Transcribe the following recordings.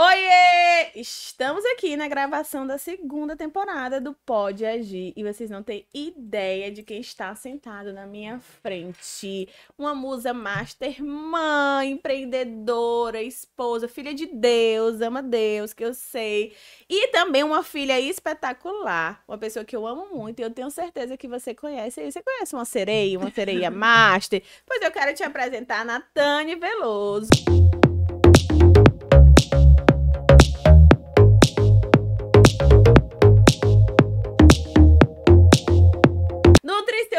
Oiê! Estamos aqui na gravação da segunda temporada do Pode Agir e vocês não têm ideia de quem está sentado na minha frente. Uma musa master, mãe, empreendedora, esposa, filha de Deus, ama Deus, que eu sei. E também uma filha espetacular, uma pessoa que eu amo muito e eu tenho certeza que você conhece. Você conhece uma sereia, uma sereia master? Pois eu quero te apresentar a Natane Veloso.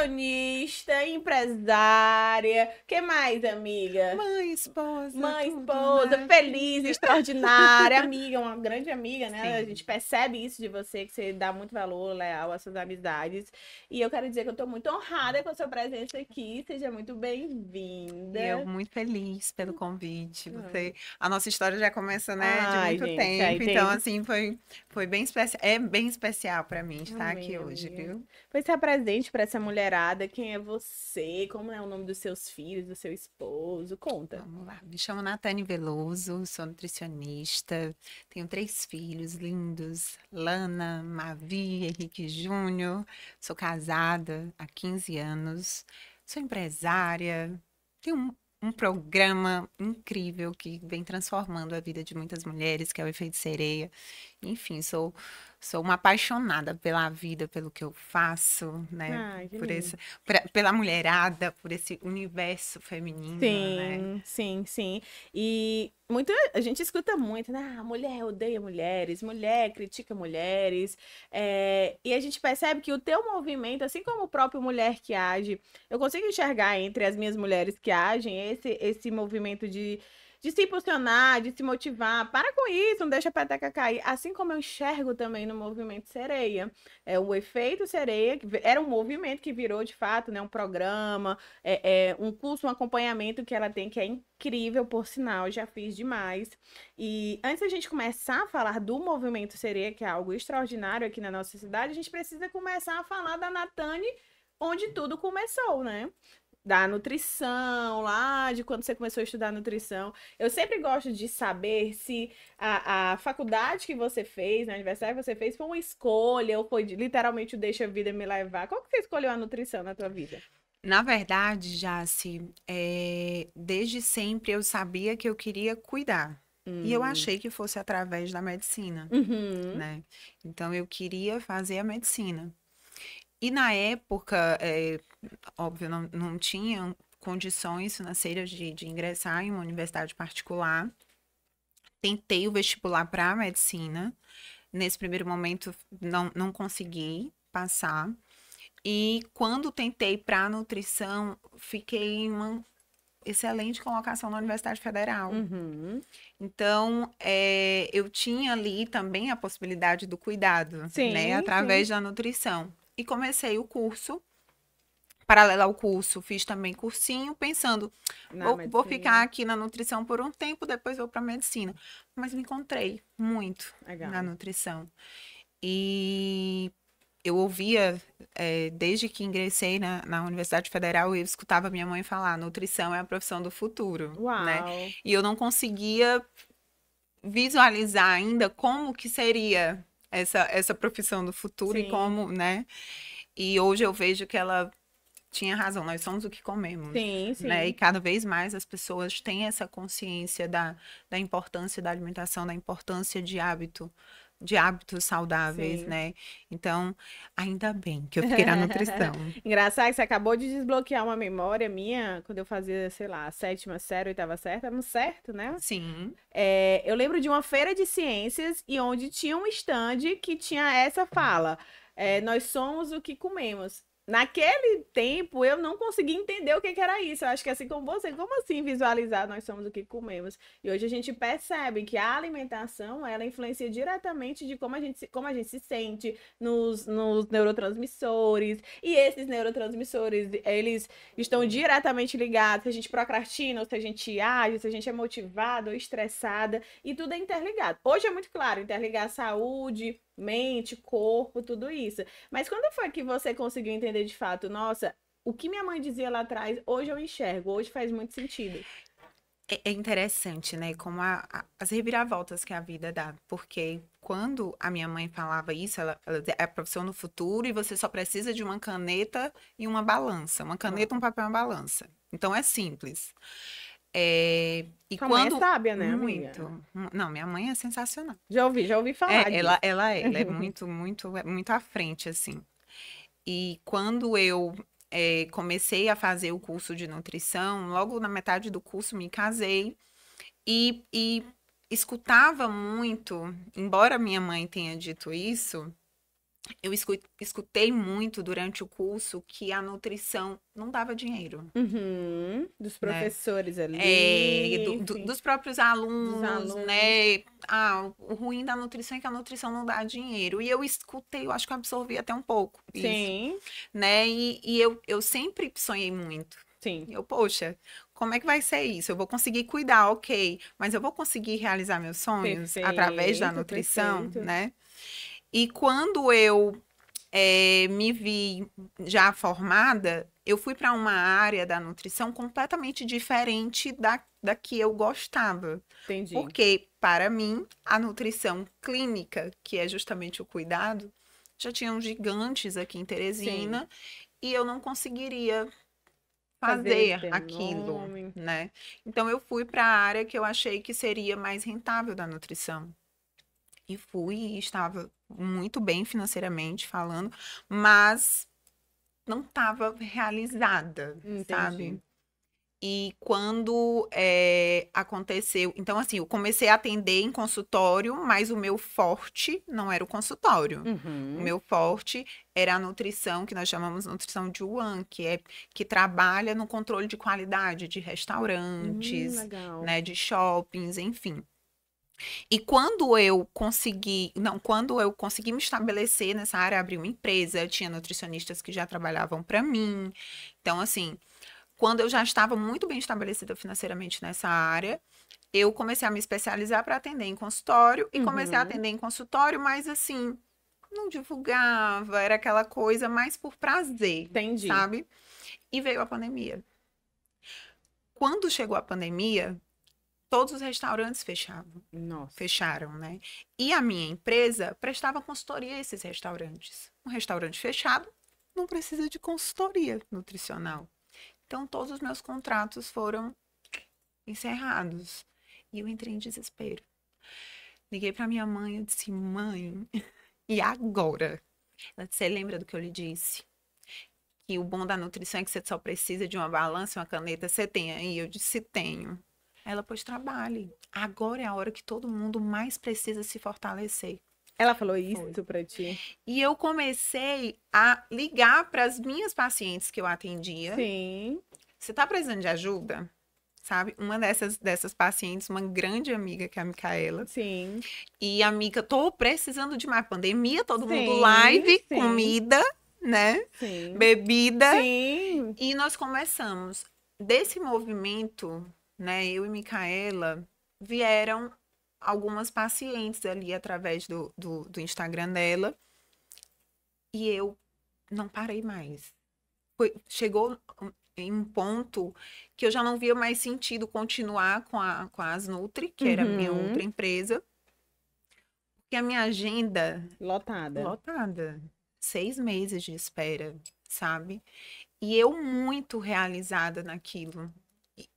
nutricionista, empresária. que mais, amiga? Mãe, esposa. Mãe, tudo, esposa, né? feliz, extraordinária, amiga, uma grande amiga, né? Sim. A gente percebe isso de você, que você dá muito valor, leal né, às suas amizades. E eu quero dizer que eu tô muito honrada com a sua presença aqui. Seja muito bem-vinda. Eu muito feliz pelo convite. Hum. Você... A nossa história já começa, né, Ai, de muito gente, tempo. Então, tem... assim, foi, foi bem especial. É bem especial para mim estar Amém, aqui hoje, amiga. viu? Foi ser presente para essa mulher mulherada, quem é você, como é o nome dos seus filhos, do seu esposo, conta. Vamos lá, me chamo Natane Veloso, sou nutricionista, tenho três filhos lindos, Lana, Mavi, Henrique Júnior, sou casada há 15 anos, sou empresária, tenho um, um programa incrível que vem transformando a vida de muitas mulheres, que é o Efeito Sereia, enfim, sou sou uma apaixonada pela vida, pelo que eu faço, né? Ai, por pra, pela mulherada, por esse universo feminino, né? sim, né? Sim, sim. E muito a gente escuta muito, né? Ah, mulher odeia mulheres, mulher critica mulheres. É, e a gente percebe que o teu movimento, assim como o próprio mulher que age, eu consigo enxergar entre as minhas mulheres que agem esse esse movimento de de se impulsionar, de se motivar. Para com isso, não deixa a peteca cair. Assim como eu enxergo também no movimento sereia. É, o efeito sereia, que era um movimento que virou de fato né, um programa, é, é, um curso, um acompanhamento que ela tem, que é incrível, por sinal, já fiz demais. E antes da gente começar a falar do movimento sereia, que é algo extraordinário aqui na nossa cidade, a gente precisa começar a falar da Natane onde tudo começou, né? da nutrição, lá de quando você começou a estudar nutrição. Eu sempre gosto de saber se a, a faculdade que você fez, na né, universidade que você fez, foi uma escolha ou foi literalmente o deixa a vida me levar. como que você escolheu a nutrição na tua vida? Na verdade, Jace, é, desde sempre eu sabia que eu queria cuidar. Hum. E eu hum. achei que fosse através da medicina, uhum. né? Então eu queria fazer a medicina. E na época, é, óbvio, não, não tinha condições financeiras de, de ingressar em uma universidade particular. Tentei o vestibular para medicina. Nesse primeiro momento, não, não consegui passar. E quando tentei para nutrição, fiquei em uma excelente colocação na Universidade Federal. Uhum. Então, é, eu tinha ali também a possibilidade do cuidado, sim, né? Através sim. da nutrição e comecei o curso. Paralela ao curso, fiz também cursinho, pensando, vou, vou, ficar aqui na nutrição por um tempo, depois vou para medicina. Mas me encontrei muito Legal. na nutrição. E eu ouvia, é, desde que ingressei na, na, Universidade Federal, eu escutava minha mãe falar: nutrição é a profissão do futuro. Né? Uau. Né? E eu não conseguia visualizar ainda como que seria essa, essa profissão do futuro Sim. e como, né? E hoje eu vejo que ela tinha razão, nós somos o que comemos. Sim, sim. Né? E cada vez mais as pessoas têm essa consciência da, da importância da alimentação, da importância de hábito, de hábitos saudáveis, Sim. né? Então, ainda bem que eu fiquei na nutrição. Engraçado que você acabou de desbloquear uma memória minha quando eu fazia, sei lá, a sétima série, oitava certa, não no certo, né? Sim. É, eu lembro de uma feira de ciências e onde tinha um stand que tinha essa fala. É, nós somos o que comemos. Naquele tempo eu não consegui entender o que, que, era isso. Eu acho que assim como você, como assim visualizar nós somos o que comemos? E hoje a gente percebe que a alimentação ela influencia diretamente de como a gente se, como a gente se sente nos, nos neurotransmissores. E esses neurotransmissores eles estão diretamente ligados se a gente procrastina, ou se a gente age, se a gente é motivado ou estressada e tudo é interligado. Hoje é muito claro interligar saúde mente, corpo, tudo isso. Mas quando foi que você conseguiu entender de fato, nossa, o que minha mãe dizia lá atrás, hoje eu enxergo, hoje faz muito sentido? É, é interessante, né? Como a, a, as reviravoltas que a vida dá. Porque quando a minha mãe falava isso, ela, ela é a profissão no futuro e você só precisa de uma caneta e uma balança. Uma caneta, um papel e uma balança. Então é simples. É, e Sua quando... mãe é sábia, né? Muito. Amiga? Hum, não, minha mãe é sensacional. Já ouvi, já ouvi falar. É, ela, ela é, ela é muito, muito, é muito à frente, assim. E quando eu é, comecei a fazer o curso de nutrição, logo na metade do curso me casei e, e escutava muito, embora minha mãe tenha dito isso, eu escutei muito durante o curso que a nutrição não dava dinheiro. Uhum, dos né? professores né? ali. É, do, do, dos próprios alunos, dos alunos, né? Ah, o ruim da nutrição é que a nutrição não dá dinheiro. E eu escutei, eu acho que eu absorvi até um pouco. Sim. né? E, e eu, eu sempre sonhei muito. Sim. Eu, poxa, como é que vai ser isso? Eu vou conseguir cuidar, ok, mas eu vou conseguir realizar meus sonhos perfeito, através da nutrição, perfeito. né? E quando eu é, me vi já formada, eu fui para uma área da nutrição completamente diferente da, da que eu gostava. Entendi. Porque, para mim, a nutrição clínica, que é justamente o cuidado, já tinham gigantes aqui em Teresina Sim. e eu não conseguiria fazer, fazer aquilo, nome. né? Então eu fui para a área que eu achei que seria mais rentável da nutrição, e fui e estava muito bem financeiramente falando, mas não estava realizada, Entendi. sabe? E quando é, aconteceu. Então, assim, eu comecei a atender em consultório, mas o meu forte não era o consultório. Uhum. O meu forte era a nutrição, que nós chamamos nutrição de One, que, é, que trabalha no controle de qualidade de restaurantes, hum, né, de shoppings, enfim. E quando eu consegui, não, quando eu consegui me estabelecer nessa área, abrir uma empresa, eu tinha nutricionistas que já trabalhavam para mim. Então, assim, quando eu já estava muito bem estabelecida financeiramente nessa área, eu comecei a me especializar para atender em consultório e uhum. comecei a uhum. atender em consultório, mas assim, não divulgava, era aquela coisa mais por prazer, Entendi. sabe? E veio a pandemia. Quando chegou a pandemia, todos os restaurantes fechavam. Nossa. Fecharam, né? E a minha empresa prestava consultoria a esses restaurantes. Um restaurante fechado não precisa de consultoria nutricional. Então, todos os meus contratos foram encerrados. E eu entrei em desespero. Liguei para minha mãe e disse: "Mãe, e agora?" Ela disse: "Você lembra do que eu lhe disse?" Que o bom da nutrição é que você só precisa de uma balança, uma caneta, você tem aí? Eu disse: tenho. Ela, pois trabalhe. Agora é a hora que todo mundo mais precisa se fortalecer. Ela falou isso para ti. E eu comecei a ligar para as minhas pacientes que eu atendia. Sim. Você tá precisando de ajuda? Sabe? Uma dessas, dessas pacientes, uma grande amiga, que é a Micaela. Sim. E a Mica, tô precisando de mais pandemia, todo sim, mundo live, sim. comida, né? Sim. Bebida. Sim. E nós começamos. Desse movimento né? Eu e Micaela vieram algumas pacientes ali através do, do, do Instagram dela. E eu não parei mais. Foi, chegou em um ponto que eu já não via mais sentido continuar com a, com a Asnutri, que uhum. era a minha uhum. outra empresa. Porque a minha agenda. Lotada. Lotada. Seis meses de espera, sabe? E eu muito realizada naquilo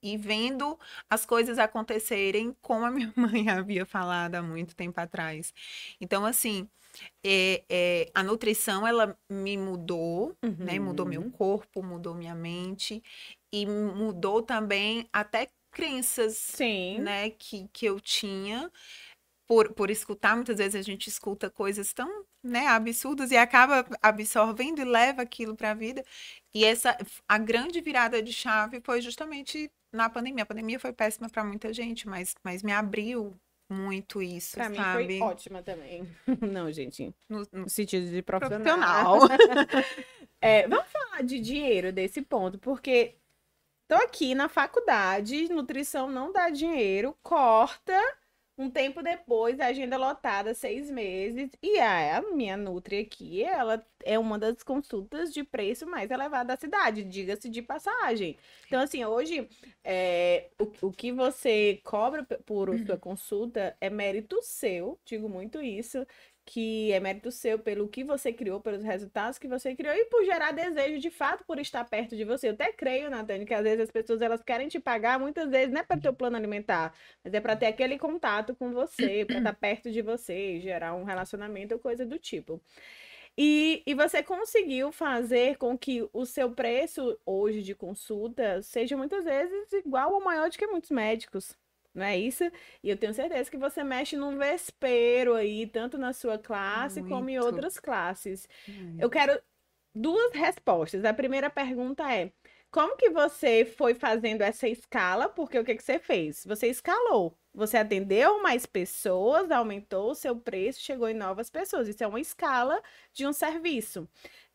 e vendo as coisas acontecerem como a minha mãe havia falado há muito tempo atrás. Então, assim, é, é, a nutrição, ela me mudou, uhum. né? Mudou meu uhum. corpo, mudou minha mente e mudou também até crenças, Sim. né? Que, que eu tinha por, por escutar, muitas vezes a gente escuta coisas tão né, absurdos e acaba absorvendo e leva aquilo para a vida. E essa a grande virada de chave foi justamente na pandemia. A pandemia foi péssima para muita gente, mas, mas me abriu muito isso, pra sabe? Mim foi ótima também. Não, gente. No, no sentido de profissional. profissional. é, vamos falar de dinheiro desse ponto, porque tô aqui na faculdade, nutrição não dá dinheiro, corta um tempo depois, a agenda lotada, seis meses, e a minha Nutri aqui, ela é uma das consultas de preço mais elevada da cidade, diga-se de passagem. Então, assim, hoje, é, o, o, que você cobra por sua uhum. consulta é mérito seu, digo muito isso, que é mérito seu pelo que você criou, pelos resultados que você criou e por gerar desejo de fato por estar perto de você. Eu até creio, Natânia, que às vezes as pessoas elas querem te pagar, muitas vezes não é para teu plano alimentar, mas é para ter aquele contato com você, para estar perto de você, gerar um relacionamento ou coisa do tipo. E, e você conseguiu fazer com que o seu preço hoje de consulta seja muitas vezes igual ou maior do que muitos médicos não é isso? E eu tenho certeza que você mexe num vespeiro aí, tanto na sua classe Muito. como em outras classes. Eu quero duas respostas. A primeira pergunta é: como que você foi fazendo essa escala? Porque o que, que você fez? Você escalou. Você atendeu mais pessoas, aumentou o seu preço, chegou em novas pessoas. Isso é uma escala de um serviço.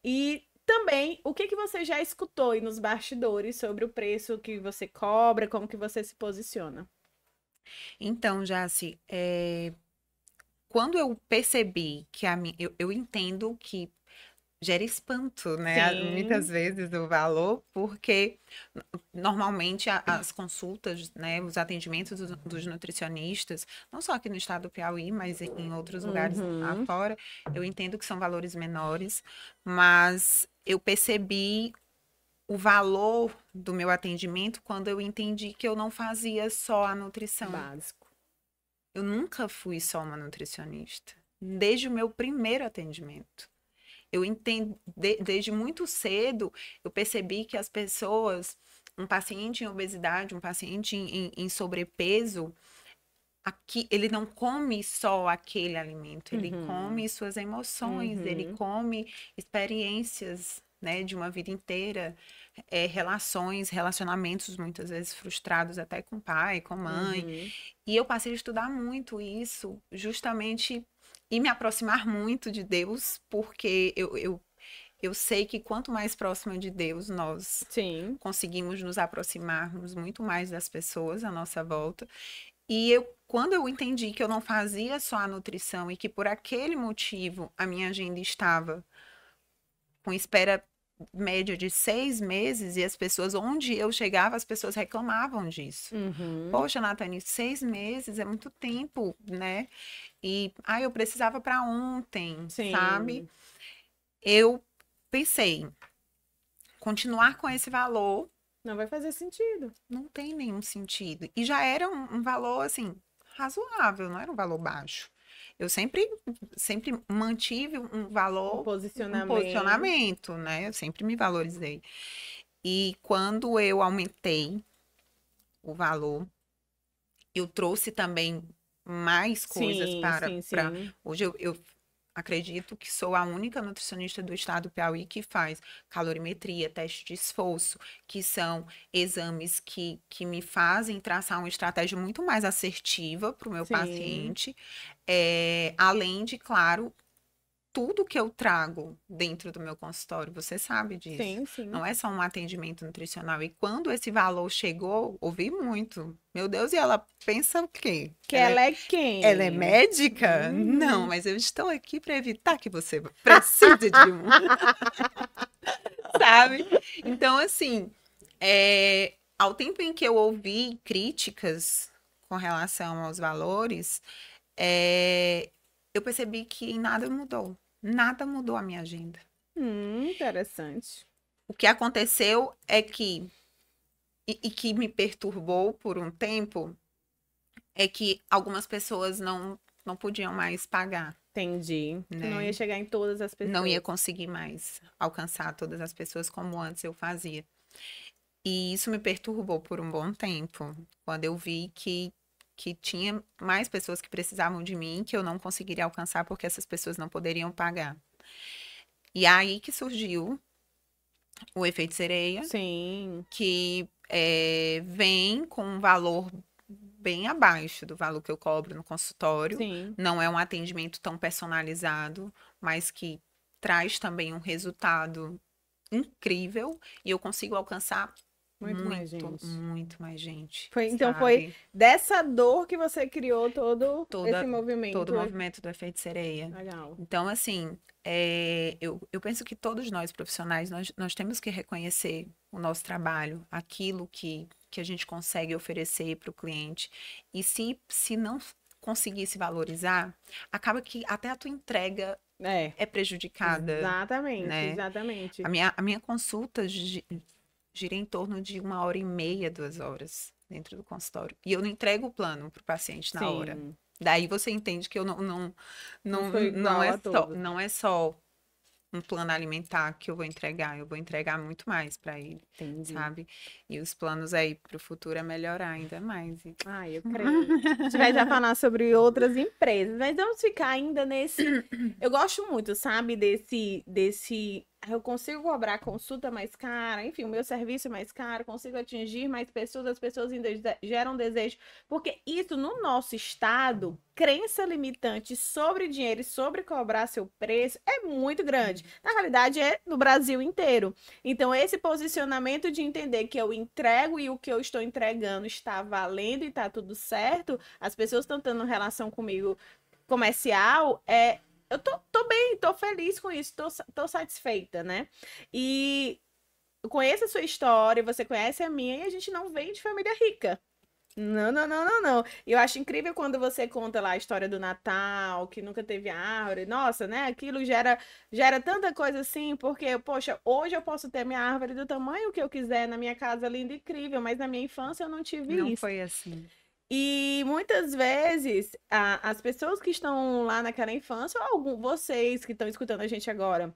E também o que, que você já escutou nos bastidores sobre o preço que você cobra, como que você se posiciona? Então, Jace, é... quando eu percebi que a minha. Eu, eu entendo que gera espanto, né? Sim. Muitas vezes o valor, porque normalmente as consultas, né, os atendimentos dos, dos, nutricionistas, não só aqui no estado do Piauí, mas em, outros lugares uhum. fora eu entendo que são valores menores, mas eu percebi o valor do meu atendimento quando eu entendi que eu não fazia só a nutrição. Básico. Eu nunca fui só uma nutricionista. Desde o meu primeiro atendimento. Eu entendo, desde muito cedo, eu percebi que as pessoas, um paciente em obesidade, um paciente em, em sobrepeso, aqui ele não come só aquele alimento, ele uhum. come suas emoções, uhum. ele come experiências né, de uma vida inteira, é, relações, relacionamentos muitas vezes frustrados até com pai, com mãe. Uhum. E eu passei a estudar muito isso, justamente, e me aproximar muito de Deus, porque eu, eu eu sei que quanto mais próxima de Deus nós Sim. conseguimos nos aproximarmos muito mais das pessoas à nossa volta. E eu, quando eu entendi que eu não fazia só a nutrição e que por aquele motivo a minha agenda estava com espera média de seis meses e as pessoas, onde eu chegava, as pessoas reclamavam disso. Uhum. Poxa, Nathani, seis meses é muito tempo, né? E, ah, eu precisava para ontem, Sim. sabe? Eu pensei, continuar com esse valor... Não vai fazer sentido. Não tem nenhum sentido. E já era um, um valor, assim, razoável, não era um valor baixo eu sempre, sempre mantive um valor, um posicionamento. Um posicionamento, né? Eu sempre me valorizei. E quando eu aumentei o valor, eu trouxe também mais coisas sim, para, sim, sim. para, hoje eu, eu acredito que sou a única nutricionista do estado do Piauí que faz calorimetria, teste de esforço, que são exames que, que me fazem traçar uma estratégia muito mais assertiva para o meu Sim. paciente, é, além de, claro, tudo que eu trago dentro do meu consultório, você sabe disso. Sim, sim. Não é só um atendimento nutricional. E quando esse valor chegou, ouvi muito. Meu Deus, e ela pensa o quê? Que ela, ela é quem? Ela é médica? Hum. Não, mas eu estou aqui para evitar que você precise de um. sabe? Então, assim, é, ao tempo em que eu ouvi críticas com relação aos valores, é, eu percebi que nada mudou. Nada mudou a minha agenda. Hum, interessante. O que aconteceu é que, e, e que me perturbou por um tempo, é que algumas pessoas não, não podiam mais pagar. Entendi. Né? Não ia né? chegar em todas as pessoas. Não ia conseguir mais alcançar todas as pessoas como antes eu fazia. E isso me perturbou por um bom tempo, quando eu vi que que tinha mais pessoas que precisavam de mim que eu não conseguiria alcançar porque essas pessoas não poderiam pagar. E é aí que surgiu o efeito sereia. Sim. Que é, vem com um valor bem abaixo do valor que eu cobro no consultório. Sim. Não é um atendimento tão personalizado, mas que traz também um resultado incrível e eu consigo alcançar muito, muito, mais gente. Muito mais gente. Foi, então foi dessa dor que você criou todo Toda, esse movimento. Todo o né? movimento do efeito sereia. Legal. Então, assim, é, eu, eu penso que todos nós profissionais, nós, nós temos que reconhecer o nosso trabalho, aquilo que, que a gente consegue oferecer para o cliente. E se, se não conseguir se valorizar, acaba que até a tua entrega é, é prejudicada. Exatamente, né? exatamente. A minha, a minha consulta gira em torno de uma hora e meia, duas horas dentro do consultório. E eu não entrego o plano para o paciente na Sim. hora. Daí você entende que eu não não não, não, não é só não é só um plano alimentar que eu vou entregar, eu vou entregar muito mais para ele, Entendi. sabe? E os planos aí para o futuro é melhorar ainda mais. Ah, eu creio. A gente vai já falar sobre outras empresas, mas vamos ficar ainda nesse. Eu gosto muito, sabe, desse desse ah, eu consigo cobrar consulta mais cara, enfim, o meu serviço é mais caro, consigo atingir mais pessoas, as pessoas ainda geram desejo. Porque isso no nosso estado, crença limitante sobre dinheiro e sobre cobrar seu preço é muito grande. Uhum. Na realidade, é no Brasil inteiro. Então, esse posicionamento de entender que eu entrego e o que eu estou entregando está valendo e está tudo certo, as pessoas estão tendo relação comigo comercial é eu tô, tô bem, tô feliz com isso, tô, tô satisfeita, né? E eu conheço a sua história, você conhece a minha, e a gente não vem de família rica. Não, não, não, não, não. Eu acho incrível quando você conta lá a história do Natal, que nunca teve árvore. Nossa, né? Aquilo gera, gera tanta coisa assim, porque, poxa, hoje eu posso ter minha árvore do tamanho que eu quiser na minha casa linda, incrível, mas na minha infância eu não tive não isso. Não foi assim. E muitas vezes a, as pessoas que estão lá naquela infância, ou algum, vocês que estão escutando a gente agora,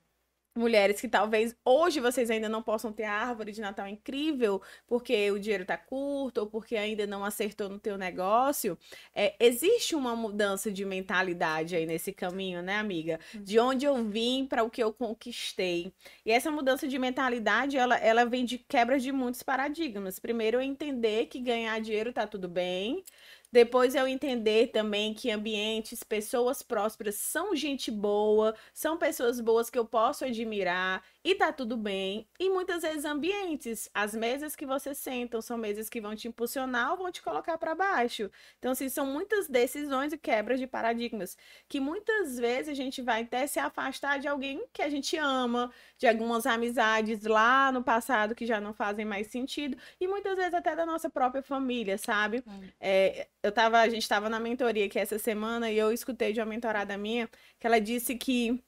mulheres que talvez hoje vocês ainda não possam ter a árvore de Natal incrível, porque o dinheiro está curto ou porque ainda não acertou no teu negócio, é, existe uma mudança de mentalidade aí nesse caminho, né, amiga? Hum. De onde eu vim para o que eu conquistei. E essa mudança de mentalidade, ela, ela vem de quebra de muitos paradigmas. Primeiro, eu entender que ganhar dinheiro está tudo bem. Depois eu entender também que ambientes, pessoas prósperas são gente boa, são pessoas boas que eu posso admirar e tá tudo bem. E muitas vezes ambientes, as mesas que você sentam são mesas que vão te impulsionar ou vão te colocar para baixo. Então, assim, são muitas decisões e quebras de paradigmas que muitas vezes a gente vai até se afastar de alguém que a gente ama, de algumas amizades lá no passado que já não fazem mais sentido e muitas vezes até da nossa própria família, sabe? É, eu tava, a gente estava na mentoria aqui essa semana e eu escutei de uma mentorada minha que ela disse que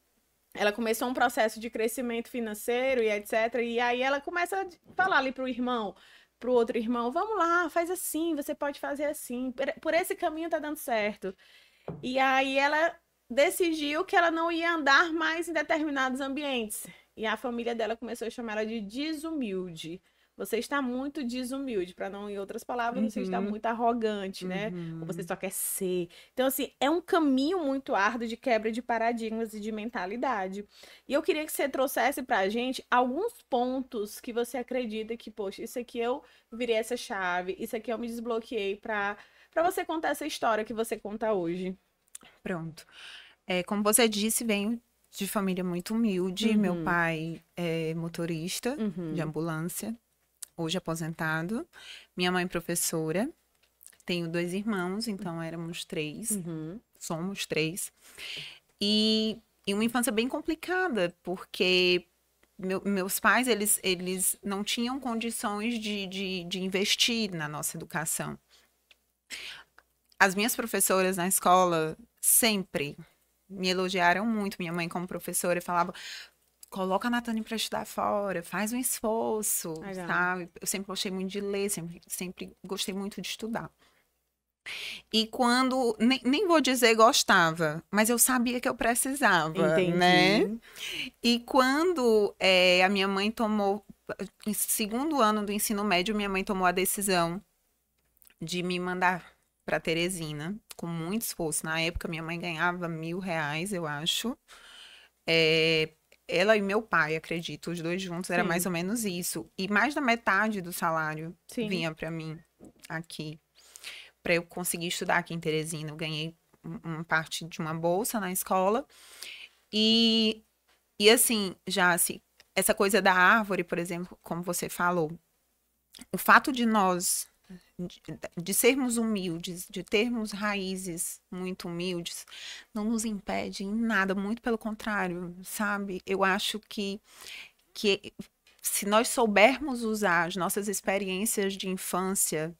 ela começou um processo de crescimento financeiro e etc. E aí ela começa a falar ali pro irmão, pro outro irmão, vamos lá, faz assim, você pode fazer assim, por esse caminho tá dando certo. E aí ela decidiu que ela não ia andar mais em determinados ambientes. E a família dela começou a chamar ela de desumilde você está muito desumilde, para não em outras palavras, uhum. você está uhum. muito arrogante, uhum. né? Ou você uhum. só quer ser. Então, assim, é um caminho muito árduo de quebra de paradigmas e de mentalidade. E eu queria que você trouxesse para a gente alguns pontos que você acredita que, poxa, isso aqui eu virei essa chave, isso aqui eu me desbloqueei para para você contar essa história que você conta hoje. Pronto. É, como você disse, venho de família muito humilde. Uhum. Meu pai é motorista uhum. de ambulância hoje aposentado. Minha mãe professora. Tenho dois irmãos, então éramos três. Uhum. Somos três. E, e uma infância bem complicada, porque meus pais, eles, eles não tinham condições de, de, de investir na nossa educação. As minhas professoras na escola sempre me elogiaram muito, minha mãe como professora, falava, coloca a Natane para estudar fora, faz um esforço, Legal. sabe? Eu sempre gostei muito de ler, sempre, sempre gostei muito de estudar. E quando, nem, nem vou dizer gostava, mas eu sabia que eu precisava, Entendi. né? E quando é, a minha mãe tomou, em segundo ano do ensino médio, minha mãe tomou a decisão de me mandar para Teresina, com muito esforço. Na época, minha mãe ganhava mil reais, eu acho, é, ela e meu pai, acredito, os dois juntos, era Sim. mais ou menos isso. E mais da metade do salário Sim. vinha para mim aqui, para eu conseguir estudar aqui em Teresina. Eu ganhei uma parte de uma bolsa na escola. E, e assim, já assim, essa coisa da árvore, por exemplo, como você falou, o fato de nós de, de, sermos humildes, de termos raízes muito humildes, não nos impede em nada, muito pelo contrário, sabe? Eu acho que, que se nós soubermos usar as nossas experiências de infância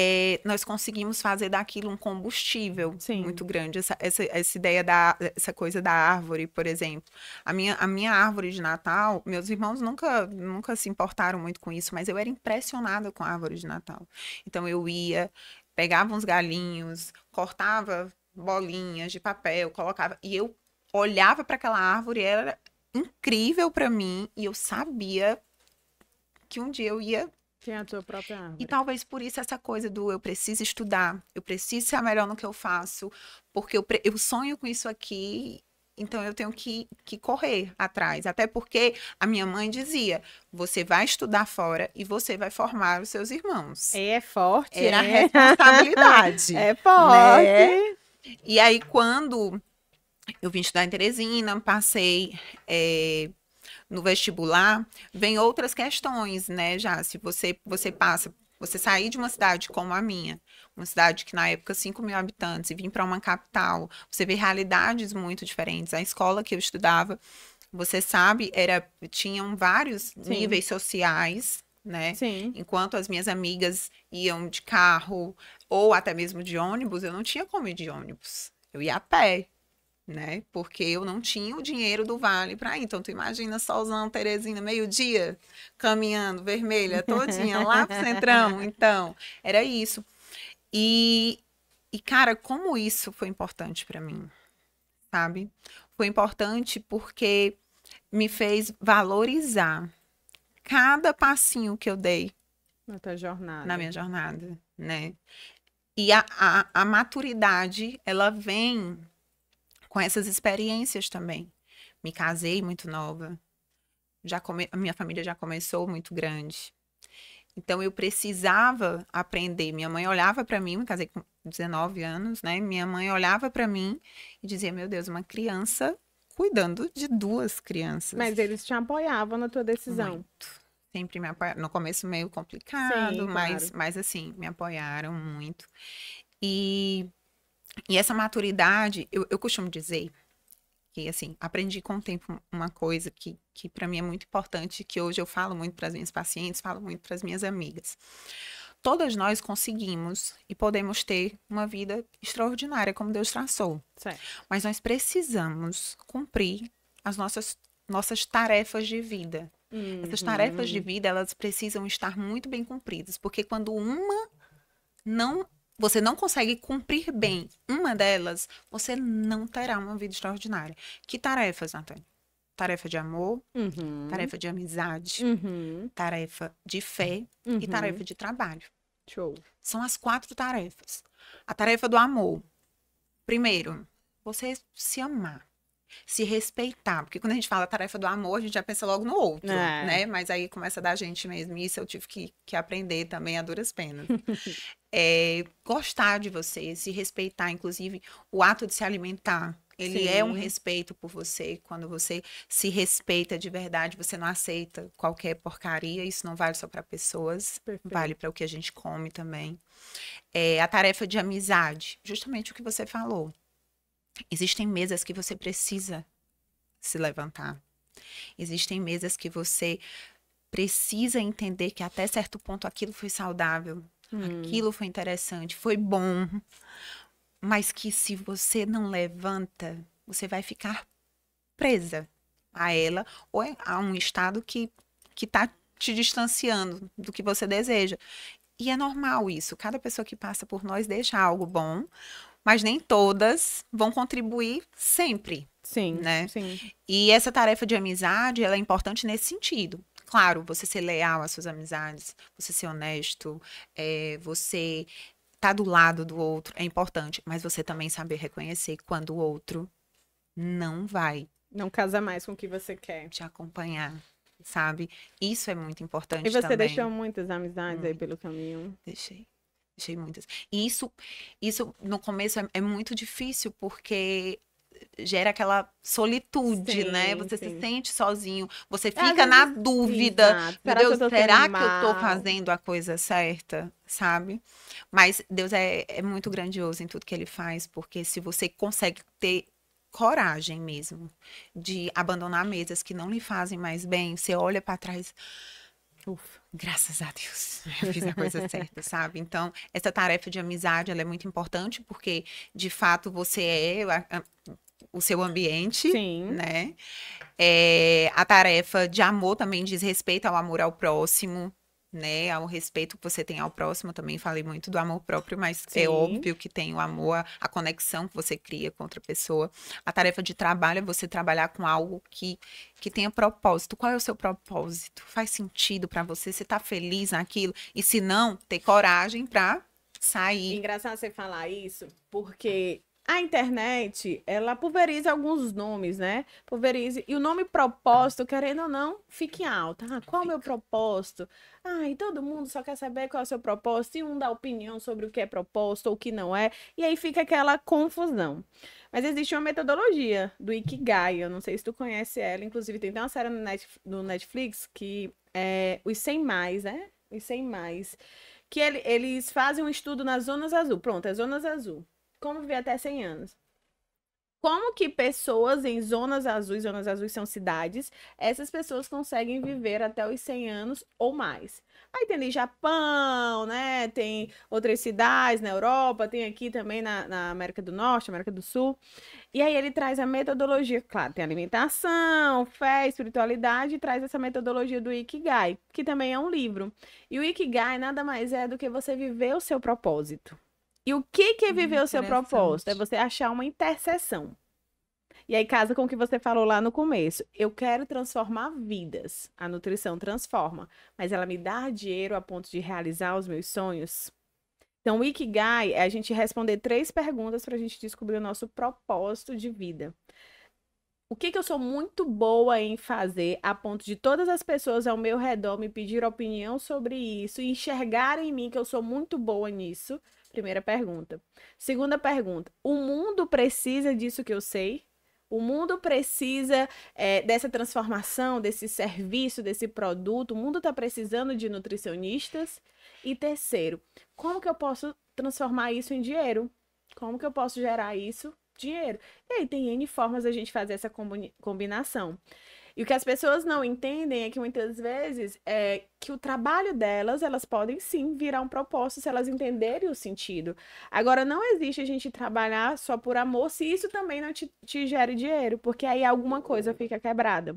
é, nós conseguimos fazer daquilo um combustível Sim. muito grande. Essa, essa, essa, ideia da essa coisa da árvore, por exemplo. A minha, a minha árvore de Natal, meus irmãos nunca, nunca se importaram muito com isso, mas eu era impressionada com a árvore de Natal. Então eu ia, pegava uns galinhos, cortava bolinhas de papel, colocava e eu olhava para aquela árvore, era incrível para mim e eu sabia que um dia eu ia tem a tua própria árvore. E talvez por isso essa coisa do eu preciso estudar, eu preciso ser a melhor no que eu faço, porque eu, eu sonho com isso aqui, então eu tenho que, que correr atrás. Até porque a minha mãe dizia: você vai estudar fora e você vai formar os seus irmãos. É, é forte. Era é. responsabilidade. é forte. Né? E aí, quando eu vim estudar em Teresina, passei. É, no vestibular, vem outras questões, né? Já se você você passa você sair de uma cidade como a minha, uma cidade que na época 5 mil habitantes, e vir para uma capital, você vê realidades muito diferentes. A escola que eu estudava, você sabe, era tinham vários Sim. níveis sociais, né? Sim. Enquanto as minhas amigas iam de carro ou até mesmo de ônibus, eu não tinha como ir de ônibus. Eu ia a pé né? Porque eu não tinha o dinheiro do vale para ir. Então, tu imagina solzão, Teresina, meio-dia, caminhando, vermelha, todinha, lá pro centrão. Então, era isso. E, e cara, como isso foi importante para mim, sabe? Foi importante porque me fez valorizar cada passinho que eu dei. Na tua jornada. Na minha jornada, né? E a, a, a maturidade, ela vem com essas experiências também. Me casei muito nova. Já come... A minha família já começou muito grande. Então eu precisava aprender. Minha mãe olhava para mim, me casei com 19 anos, né? Minha mãe olhava para mim e dizia: "Meu Deus, uma criança cuidando de duas crianças". Mas eles te apoiavam na tua decisão. Muito. Sempre me apoiaram. No começo meio complicado, Sim, mas claro. mas assim, me apoiaram muito. E e essa maturidade, eu, eu costumo dizer que, assim, aprendi com o tempo uma coisa que, que para mim é muito importante, que hoje eu falo muito para as minhas pacientes, falo muito para as minhas amigas. Todas nós conseguimos e podemos ter uma vida extraordinária, como Deus traçou. Certo. Mas nós precisamos cumprir as nossas, nossas tarefas de vida. Uhum. Essas tarefas de uhum. vida, elas precisam estar muito bem cumpridas, porque quando uma não você não consegue cumprir bem uma delas, você não terá uma vida extraordinária. Que tarefas, Natália? Tarefa de amor, uhum. tarefa de amizade, uhum. tarefa de fé uhum. e tarefa de trabalho. Show. São as quatro tarefas. A tarefa do amor. Primeiro, você se amar se respeitar. Porque quando a gente fala tarefa do amor, a gente já pensa logo no outro, é. né? Mas aí começa da gente mesmo. E isso eu tive que, que aprender também a duras penas. é, gostar de você, se respeitar, inclusive o ato de se alimentar. Ele Sim. é um respeito por você. Quando você se respeita de verdade, você não aceita qualquer porcaria. Isso não vale só para pessoas, Perfeito. vale para o que a gente come também. É, a tarefa de amizade, justamente o que você falou. Existem mesas que você precisa se levantar. Existem mesas que você precisa entender que até certo ponto aquilo foi saudável, hum. aquilo foi interessante, foi bom, mas que se você não levanta, você vai ficar presa a ela ou a um estado que que tá te distanciando do que você deseja. E é normal isso. Cada pessoa que passa por nós deixa algo bom, mas nem todas vão contribuir sempre. Sim, né? Sim. E essa tarefa de amizade, ela é importante nesse sentido. Claro, você ser leal às suas amizades, você ser honesto, é, você estar tá do lado do outro é importante, mas você também saber reconhecer quando o outro não vai. Não casa mais com o que você quer. Te acompanhar sabe? Isso é muito importante. também E você também. deixou muitas amizades hum. aí pelo caminho. Deixei. Achei muitas. E isso, isso no começo é, é muito difícil, porque gera aquela solitude, sim, né? Você sim. se sente sozinho, você fica vezes, na dúvida, sim, Deus, que será que eu tô fazendo a coisa certa, sabe? Mas Deus é, é muito grandioso em tudo que ele faz, porque se você consegue ter coragem mesmo de abandonar mesas que não lhe fazem mais bem, você olha para trás, ufa, graças a Deus, eu fiz a coisa certa, sabe? Então, essa tarefa de amizade, ela é muito importante, porque, de fato, você é a, a, o seu ambiente, Sim. né? É, a tarefa de amor também diz respeito ao amor ao próximo, né, ao respeito que você tem ao próximo, também falei muito do amor próprio, mas é Sim. é óbvio que tem o amor, a conexão que você cria com outra pessoa. A tarefa de trabalho é você trabalhar com algo que, que tenha propósito. Qual é o seu propósito? Faz sentido para você? Você tá feliz naquilo? E se não, ter coragem para sair. Engraçado você falar isso, porque a internet, ela pulveriza alguns nomes, né? Pulveriza. E o nome propósito, querendo ou não, fica em alta. Ah, qual é o meu propósito? Ah, e todo mundo só quer saber qual é o seu propósito e um dá opinião sobre o que é proposto ou o que não é. E aí fica aquela confusão. Mas existe uma metodologia do Ikigai, eu não sei se tu conhece ela. Inclusive, tem até uma série no Netflix que é Os 100 Mais, né? Os 100 Mais. Que ele, eles fazem um estudo nas zonas azul. Pronto, as é zonas azul. Como viver até 100 anos? Como que pessoas em zonas azuis, zonas azuis são cidades, essas pessoas conseguem viver até os 100 anos ou mais? Aí tem ali Japão, né? Tem outras cidades na Europa, tem aqui também na, na, América do Norte, América do Sul. E aí ele traz a metodologia, claro, tem alimentação, fé, espiritualidade, e traz essa metodologia do Ikigai, que também é um livro. E o Ikigai nada mais é do que você viver o seu propósito. E o que, que é viver hum, o seu propósito? É você achar uma interseção. E aí casa com o que você falou lá no começo. Eu quero transformar vidas. A nutrição transforma, mas ela me dá dinheiro a ponto de realizar os meus sonhos. Então, o Ikigai é a gente responder três perguntas para a gente descobrir o nosso propósito de vida. O que, que eu sou muito boa em fazer a ponto de todas as pessoas ao meu redor me pedir opinião sobre isso e enxergarem em mim que eu sou muito boa nisso Primeira pergunta. Segunda pergunta: o mundo precisa disso que eu sei? O mundo precisa é, dessa transformação, desse serviço, desse produto. O mundo está precisando de nutricionistas. E terceiro, como que eu posso transformar isso em dinheiro? Como que eu posso gerar isso? Dinheiro. E aí tem N formas da gente fazer essa combinação. E o que as pessoas não entendem é que muitas vezes é que o trabalho delas, elas podem sim virar um propósito se elas entenderem o sentido. Agora, não existe a gente trabalhar só por amor se isso também não te, te gere dinheiro, porque aí alguma coisa fica quebrada.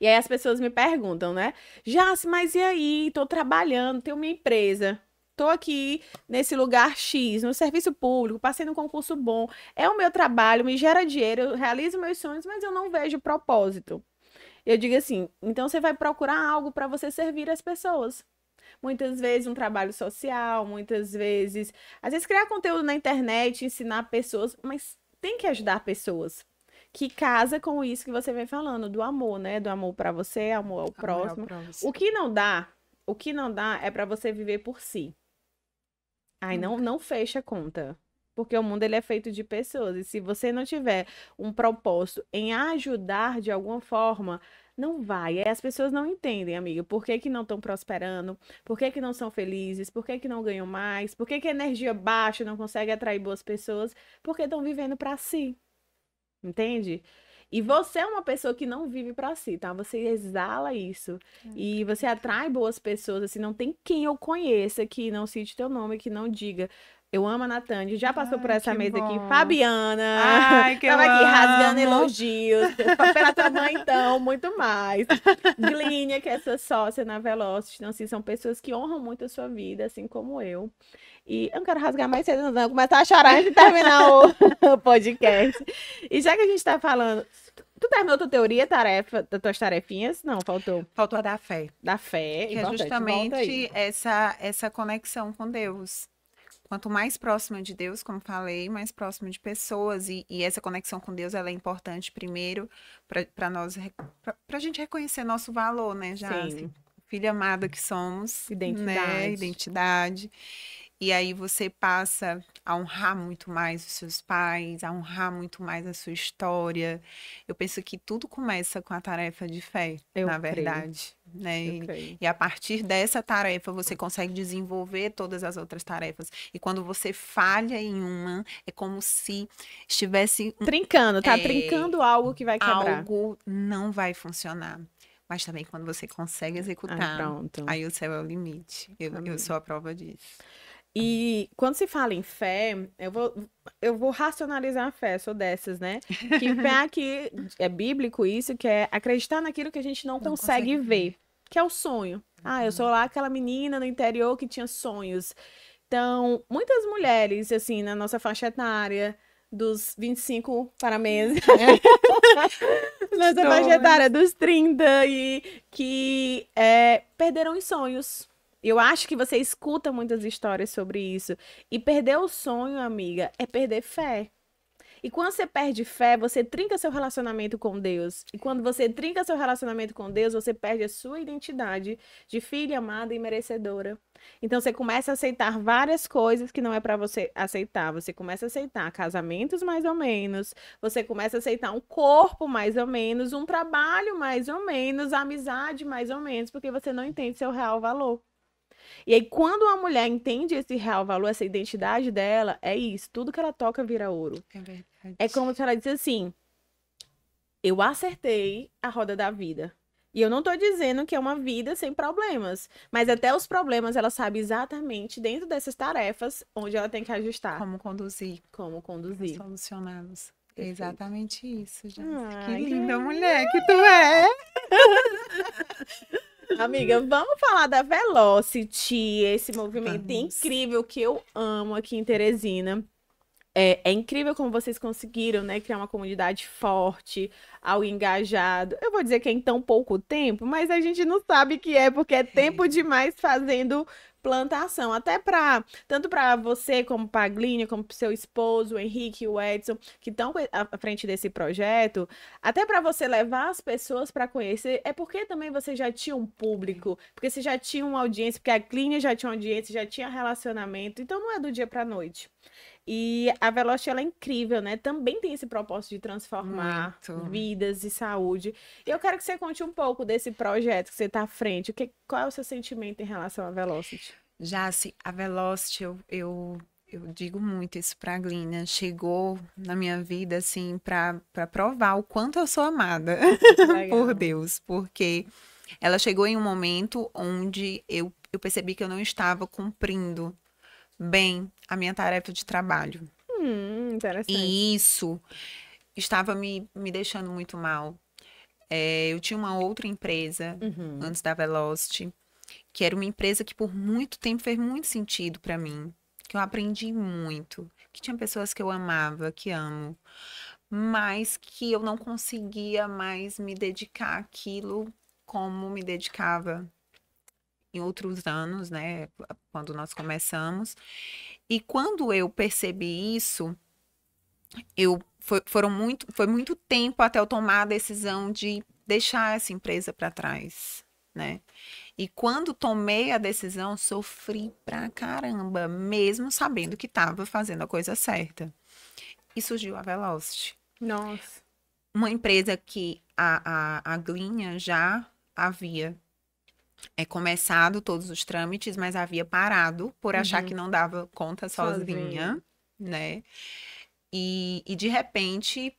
E aí as pessoas me perguntam, né? Jace, mas e aí? Tô trabalhando, tenho minha empresa. Tô aqui nesse lugar X, no serviço público, passei num concurso bom. É o meu trabalho, me gera dinheiro, eu realizo meus sonhos, mas eu não vejo propósito. Eu digo assim, então você vai procurar algo para você servir as pessoas. Muitas vezes um trabalho social, muitas vezes, às vezes criar conteúdo na internet, ensinar pessoas, mas tem que ajudar pessoas. Que casa com isso que você vem falando, do amor, né? Do amor para você, amor ao, amor próximo. ao próximo. O que não dá, o que não dá é para você viver por si. Ai, não, não fecha a conta. Porque o mundo ele é feito de pessoas. E se você não tiver um propósito em ajudar de alguma forma, não vai. as pessoas não entendem, amiga, por que, que não estão prosperando, por que, que não são felizes, por que, que não ganham mais, por que, que a energia baixa não consegue atrair boas pessoas, porque estão vivendo para si. Entende? E você é uma pessoa que não vive para si, tá? Você exala isso. É. E você atrai boas pessoas, assim, não tem quem eu conheça que não cite teu nome, que não diga, eu amo a Natânia. Já passou Ai, por essa mesa bom. aqui. Fabiana. Ai, que Tava aqui rasgando elogios. Pela tua mãe, então, muito mais. Glínia, que é sua sócia na Velocity. Então, assim, são pessoas que honram muito a sua vida, assim como eu. E eu não quero rasgar mais cedo, não. Começar a chorar antes de terminar o, o podcast. E já que a gente está falando Tu terminou tua teoria, tarefa, das tuas tarefinhas? Não, faltou. Faltou a da fé. Da fé, Que é justamente essa, essa conexão com Deus quanto mais próxima de Deus, como falei, mais próxima de pessoas. E, e essa conexão com Deus ela é importante primeiro para nós para a gente reconhecer nosso valor, né, já assim, Sim. Assim, filha amada que somos, identidade, né? identidade. E aí você passa a honrar muito mais os seus pais, a honrar muito mais a sua história. Eu penso que tudo começa com a tarefa de fé, Eu na verdade. Né? E, e a partir dessa tarefa você consegue desenvolver todas as outras tarefas. E quando você falha em uma, é como se estivesse trincando, tá é, trincando algo que vai quebrar. Algo não vai funcionar. Mas também quando você consegue ah, executar, ah, aí o céu é o limite. Eu, tá eu sou a prova disso. E quando se fala em fé, eu vou, eu vou racionalizar a fé, sou dessas, né? Que fé aqui é bíblico isso, que é acreditar naquilo que a gente não, não consegue, consegue, ver, que é o sonho. Uhum. Ah, eu sou lá aquela menina no interior que tinha sonhos. Então, muitas mulheres, assim, na nossa faixa etária, dos 25 para meses. É. nossa Estou... faixa etária dos 30 e que é, perderam os sonhos eu acho que você escuta muitas histórias sobre isso. E perder o sonho, amiga, é perder fé. E quando você perde fé, você trinca seu relacionamento com Deus. E quando você trinca seu relacionamento com Deus, você perde a sua identidade de filha amada e merecedora. Então você começa a aceitar várias coisas que não é para você aceitar. Você começa a aceitar casamentos mais ou menos, você começa a aceitar um corpo mais ou menos, um trabalho mais ou menos, amizade mais ou menos, porque você não entende seu real valor. E aí, quando a mulher entende esse real valor, essa identidade dela, é isso. Tudo que ela toca vira ouro. É verdade. É como se ela diz assim: eu acertei a roda da vida. E eu não estou dizendo que é uma vida sem problemas, mas até os problemas ela sabe exatamente dentro dessas tarefas onde ela tem que ajustar. Como conduzir. Como conduzir. Solucioná-los. É exatamente isso, gente. Ai, que linda que... mulher que tu é! Amiga, vamos falar da Velocity, esse movimento vamos. incrível que eu amo aqui em Teresina. É, é, incrível como vocês conseguiram, né, criar uma comunidade forte, ao engajado. Eu vou dizer que é em tão pouco tempo, mas a gente não sabe que é, porque é tempo demais fazendo plantação, até para tanto para você como para Glínia, como seu esposo, o Henrique, o Edson, que estão à frente desse projeto, até para você levar as pessoas para conhecer, é porque também você já tinha um público, porque você já tinha uma audiência, porque a Glínia já tinha uma audiência, já tinha relacionamento, então não é do dia para noite. E a Velocity, ela é incrível, né? Também tem esse propósito de transformar Muito. vidas e saúde. E eu quero que você conte um pouco desse projeto que você está à frente. O que, qual é o seu sentimento em relação à Velocity? Já, se assim, a Velocity, eu, eu, eu digo muito isso para a Glina, chegou na minha vida, assim, para provar o quanto eu sou amada por Deus. Porque ela chegou em um momento onde eu, eu percebi que eu não estava cumprindo bem a minha tarefa de trabalho. Hum, interessante. E isso estava me, me deixando muito mal. É, eu tinha uma outra empresa uhum. antes da Velocity, que era uma empresa que por muito tempo fez muito sentido para mim, que eu aprendi muito, que tinha pessoas que eu amava, que amo, mas que eu não conseguia mais me dedicar àquilo como me dedicava em outros anos, né, quando nós começamos. E quando eu percebi isso, eu foi, foram muito, foi muito tempo até eu tomar a decisão de deixar essa empresa para trás, né? E quando tomei a decisão, sofri pra caramba, mesmo sabendo que estava fazendo a coisa certa. E surgiu a Velocity. Nossa. Uma empresa que a, a, a Glinha já havia é, começado todos os trâmites, mas havia parado por uhum. achar que não dava conta sozinha, sozinha. né? E, e, de repente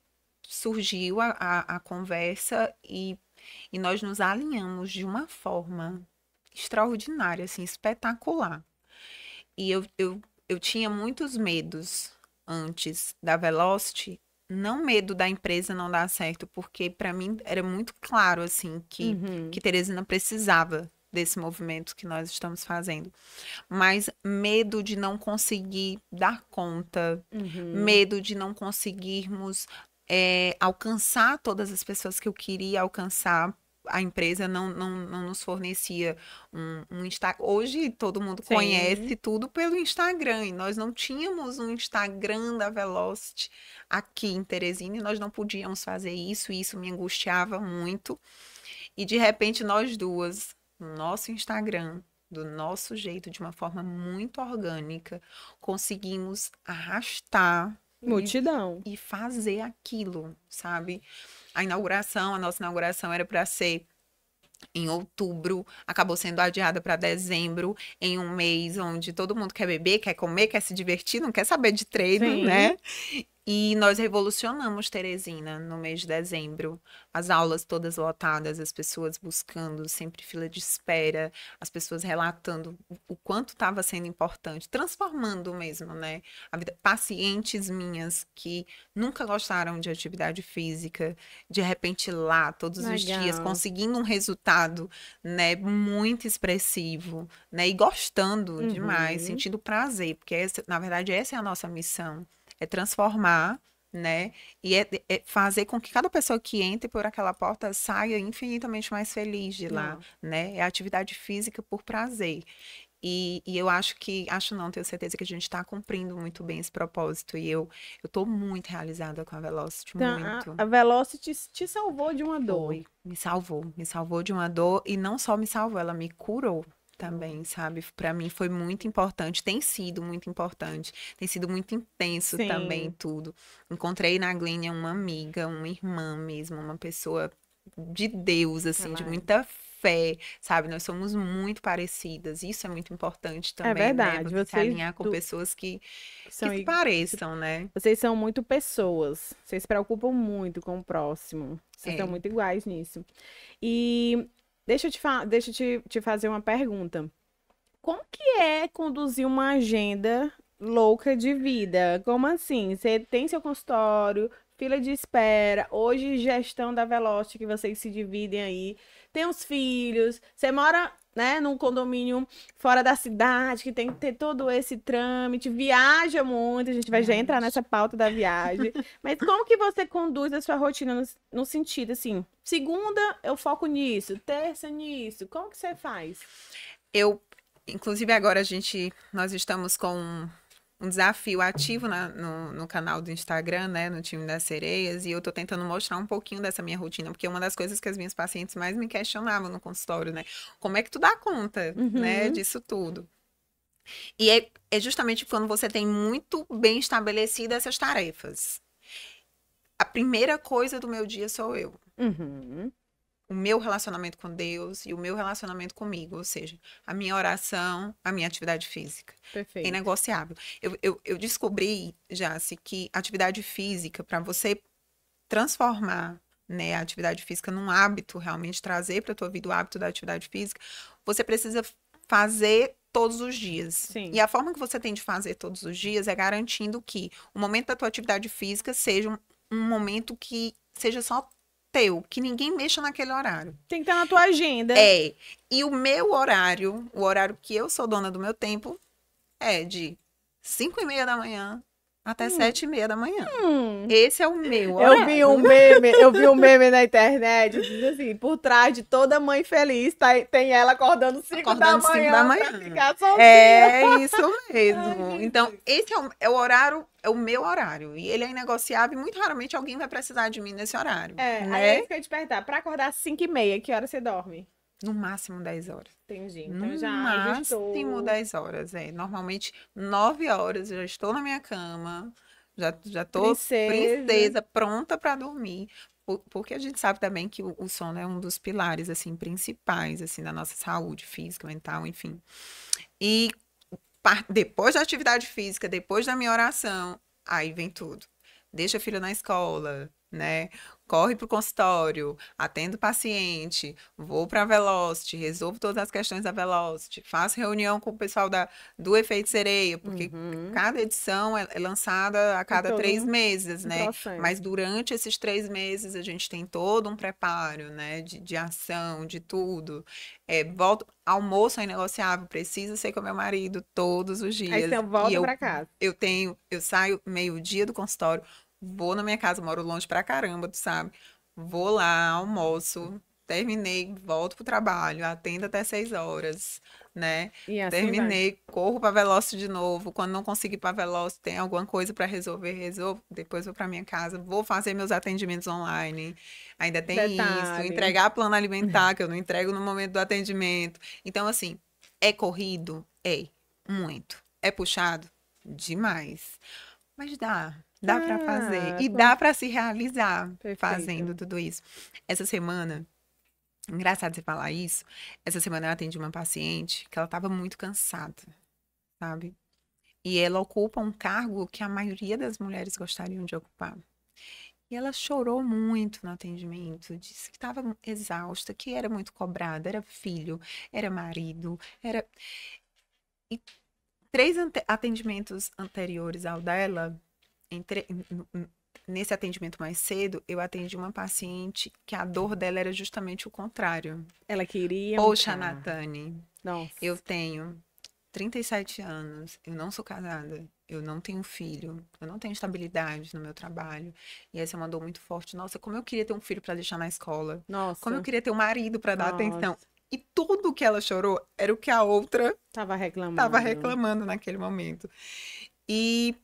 surgiu a, a, a conversa e, e nós nos alinhamos de uma forma extraordinária, assim, espetacular. E eu, eu, eu tinha muitos medos antes da Velocity, não medo da empresa não dar certo, porque para mim era muito claro assim que uhum. que Teresina precisava desse movimento que nós estamos fazendo. Mas medo de não conseguir dar conta, uhum. medo de não conseguirmos é, alcançar todas as pessoas que eu queria alcançar a empresa não, não, não nos fornecia um, um Instagram. Hoje todo mundo Sim. conhece tudo pelo Instagram. E nós não tínhamos um Instagram da Velocity aqui em Teresina e nós não podíamos fazer isso. E isso me angustiava muito. E de repente nós duas no nosso Instagram, do nosso jeito, de uma forma muito orgânica, conseguimos arrastar multidão e, e fazer aquilo, sabe? A inauguração, a nossa inauguração era para ser em outubro, acabou sendo adiada para dezembro, em um mês onde todo mundo quer beber, quer comer, quer se divertir, não quer saber de treino, Sim. né? E nós revolucionamos Teresina no mês de dezembro. As aulas todas lotadas, as pessoas buscando, sempre fila de espera, as pessoas relatando o quanto estava sendo importante, transformando mesmo, né? Vida... Pacientes minhas que nunca gostaram de atividade física, de repente lá, todos Legal. os dias, conseguindo um resultado, né, muito expressivo, né? E gostando uhum. demais, sentindo prazer, porque, essa, na verdade, essa é a nossa missão é transformar, né? E é, é, é fazer com que cada pessoa que entre por aquela porta saia infinitamente mais feliz de lá, não. né? É atividade física por prazer. E, e, eu acho que, acho não, tenho certeza que a gente está cumprindo muito bem esse propósito. E eu eu muito realizada com a Velocity, então, muito. A, a Velocity te salvou de uma dor. Foi, me salvou, me salvou de uma dor. E não só me salvou, ela me curou também, sabe? Para mim foi muito importante, tem sido muito importante, tem sido muito intenso Sim. também tudo. Encontrei na Glênia uma amiga, uma irmã mesmo, uma pessoa de Deus, assim, de muita fé, sabe? Nós somos muito parecidas, isso é muito importante é também, é verdade. Né? Você se alinhar com do... pessoas que, são que se pareçam, né? Vocês são muito pessoas, vocês se preocupam muito com o próximo, vocês é. são muito iguais nisso. E Deixa eu te, deixa eu te, te fazer uma pergunta. Como que é conduzir uma agenda louca de vida? Como assim? Você tem seu consultório, fila de espera, hoje gestão da Veloce que vocês se dividem aí, tem os filhos, você mora né, num condomínio fora da cidade, que tem que ter todo esse trâmite, viaja muito, a gente vai já entrar nessa pauta da viagem. Mas como que você conduz a sua rotina no, no sentido, assim, segunda eu foco nisso, terça nisso, como que você faz? Eu, inclusive agora a gente, nós estamos com um desafio ativo na, no, no, canal do Instagram, né, no time das sereias, e eu tô tentando mostrar um pouquinho dessa minha rotina, porque é uma das coisas que as minhas pacientes mais me questionavam no consultório, né, como é que tu dá conta, uhum. né, disso tudo. E é, é justamente quando você tem muito bem estabelecidas essas tarefas. A primeira coisa do meu dia sou eu. Uhum o meu relacionamento com Deus e o meu relacionamento comigo, ou seja, a minha oração, a minha atividade física. É Perfeito. É negociável. Eu, eu, eu descobri, Jace, assim, que atividade física, para você transformar né, a atividade física num hábito, realmente trazer para a tua vida o hábito da atividade física, você precisa fazer todos os dias. Sim. E a forma que você tem de fazer todos os dias é garantindo que o momento da tua atividade física seja um, um momento que seja só teu, que ninguém mexa naquele horário. Tem que estar tá na tua agenda. É. E o meu horário, o horário que eu sou dona do meu tempo, é de 5 e meia da manhã até hum. sete hum. e meia da manhã. Hum. Esse é o meu. Horário. Eu vi um meme, eu vi um meme na internet, assim, por trás de toda mãe feliz, tá, tem ela acordando cinco acordando da manhã. Cinco da manhã. É isso mesmo. Ai, então, esse é o, é o, horário, é o meu horário. E ele é inegociável e muito raramente alguém vai precisar de mim nesse horário. É, né? aí é isso que eu te perguntar. para acordar às cinco e meia, que hora você dorme? No máximo 10 horas. Entendi. Então no já máximo ajustou. 10 horas, é. Normalmente 9 horas eu já estou na minha cama, já, já tô princesa, princesa pronta para dormir. Porque a gente sabe também que o, sono é um dos pilares, assim, principais, assim, da nossa saúde física, mental, enfim. E depois da atividade física, depois da minha oração, aí vem tudo. Deixa a filha na escola, né? corre para o consultório, atendo o paciente, vou para a Velocity, resolvo todas as questões da Velocity, faço reunião com o pessoal da, do Efeito Sereia, porque uhum. cada edição é, é, lançada a é cada então, três meses, né? Mas durante esses três meses a gente tem todo um preparo, né? De, de ação, de tudo. É, volto, almoço é inegociável, preciso ser com meu marido todos os dias. Aí você volta para casa. Eu tenho, eu saio meio-dia do consultório, vou na minha casa, moro longe pra caramba, tu sabe? Vou lá, almoço, terminei, volto pro trabalho, atendo até seis horas, né? É assim terminei, vai. corro pra Velocity de novo. Quando não conseguir pra Velocity, tem alguma coisa para resolver, resolvo. Depois vou pra minha casa, vou fazer meus atendimentos online. Ainda tem Detalhe. isso, entregar plano alimentar, que eu não entrego no momento do atendimento. Então, assim, é corrido? É, muito. É puxado? Demais. Mas dá, Dá ah, para fazer. E dá para se realizar perfeito. fazendo tudo isso. Essa semana, engraçado você falar isso, essa semana eu atendi uma paciente que ela estava muito cansada, sabe? E ela ocupa um cargo que a maioria das mulheres gostariam de ocupar. E ela chorou muito no atendimento, disse que estava exausta, que era muito cobrada, era filho, era marido, era. E três atendimentos anteriores ao dela, entre, nesse atendimento mais cedo, eu atendi uma paciente que a dor dela era justamente o contrário. Ela queria. Poxa, um... Natane. Eu tenho 37 anos, eu não sou casada, eu não tenho filho, eu não tenho estabilidade no meu trabalho. E essa é uma dor muito forte. Nossa, como eu queria ter um filho para deixar na escola. Nossa. Como eu queria ter um marido para dar Nossa. atenção. E tudo que ela chorou era o que a outra estava reclamando. estava reclamando naquele momento. E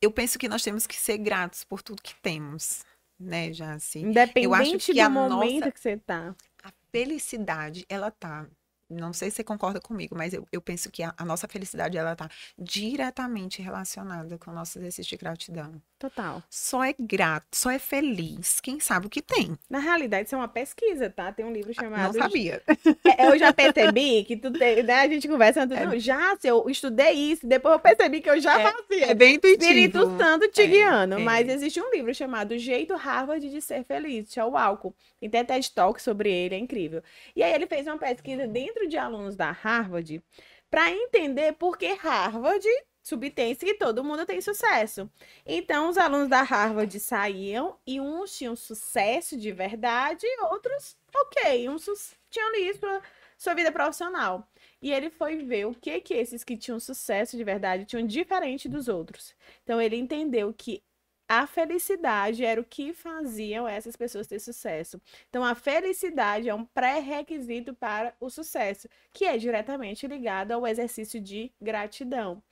eu penso que nós temos que ser gratos por tudo que temos, né, já assim. Independente eu acho que do a momento nossa, que você tá. A felicidade, ela tá não sei se você concorda comigo, mas eu, eu penso que a, a, nossa felicidade ela tá diretamente relacionada com o nosso exercício de gratidão. Total. Só é grato, só é feliz quem sabe o que tem. Na realidade, isso é uma pesquisa, tá? Tem um livro ah, chamado. Não sabia. É, eu é já percebi que tu tem, né? A gente conversa antes, é... já, se eu estudei isso, depois eu percebi que eu já é, fazia. Assim, é bem intuitivo. Espírito Santo Tigiano. É, é, mas existe um livro chamado Jeito Harvard de Ser Feliz, É o álcool. Tem até TED Talk sobre ele, é incrível. E aí ele fez uma pesquisa dentro centro de alunos da Harvard para entender por que Harvard subtense que todo mundo tem sucesso. Então, os alunos da Harvard saíam e uns tinham sucesso de verdade, outros, ok, uns tinham isso sua, sua vida profissional. E ele foi ver o que que esses que tinham sucesso de verdade tinham diferente dos outros. Então, ele entendeu que a felicidade era o que faziam essas pessoas ter sucesso. Então, a felicidade é um pré-requisito para o sucesso, que é diretamente ligado ao exercício de gratidão.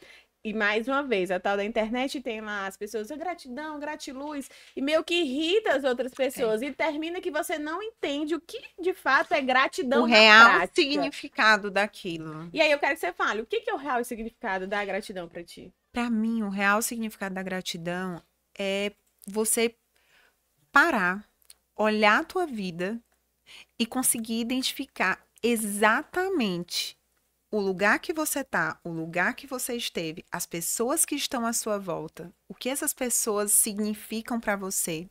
E mais uma vez, a tal da internet tem lá as pessoas, oh, gratidão, gratiluz, e meio que irrita as outras é. pessoas. É. E termina que você não entende o que de fato é gratidão. O real prática. significado daquilo. E aí eu quero que você fale, o que, que é o real significado da gratidão para ti? Para mim, o real significado da gratidão é você parar, olhar a tua vida e conseguir identificar exatamente o lugar que você tá, o lugar que você esteve, as pessoas que estão à sua volta, o que essas pessoas significam para você,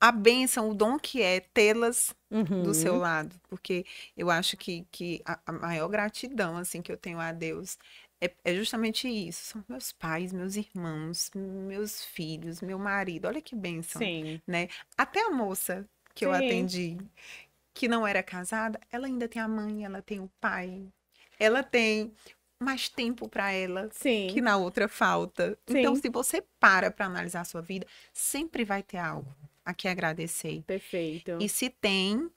a bênção, o dom que é tê-las uhum. do seu uhum. lado, porque eu acho que, que a, a, maior gratidão assim que eu tenho a Deus é, é, justamente isso. São meus pais, meus irmãos, meus filhos, meu marido. Olha que bênção. Sim. Né? Até a moça que Sim. eu atendi, que não era casada, ela ainda tem a mãe, ela tem o pai, ela tem mais tempo para ela Sim. que na outra falta. Então, Sim. Então, se você para para analisar a sua vida, sempre vai ter algo a que agradecer. Perfeito. E se tem